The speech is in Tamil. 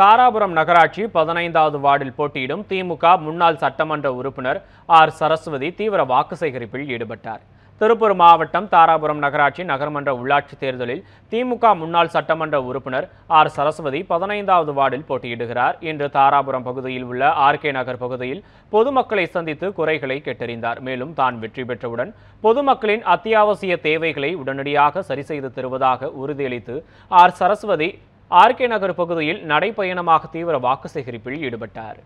தாராபுரம் நகராட்சி பதினைந்தாவது வார்டில் போட்டியிடும் திமுக முன்னாள் சட்டமன்ற உறுப்பினர் ஆர் சரஸ்வதி தீவிர வாக்கு சேகரிப்பில் ஈடுபட்டார் திருப்பூர் மாவட்டம் தாராபுரம் நகராட்சி நகர்மன்ற உள்ளாட்சி தேர்தலில் திமுக முன்னாள் சட்டமன்ற உறுப்பினர் ஆர் சரஸ்வதி பதினைந்தாவது வார்டில் போட்டியிடுகிறார் இன்று தாராபுரம் பகுதியில் உள்ள ஆர் கே நகர் பகுதியில் பொதுமக்களை சந்தித்து குறைகளை கேட்டறிந்தார் மேலும் தான் வெற்றி பெற்றவுடன் பொதுமக்களின் அத்தியாவசிய தேவைகளை உடனடியாக சரி செய்து தருவதாக உறுதியளித்து ஆர் சரஸ்வதி ஆர்கே நகர் பகுதியில் நடைப்பயணமாக தீவிர வாக்கு சேகரிப்பில் ஈடுபட்டார்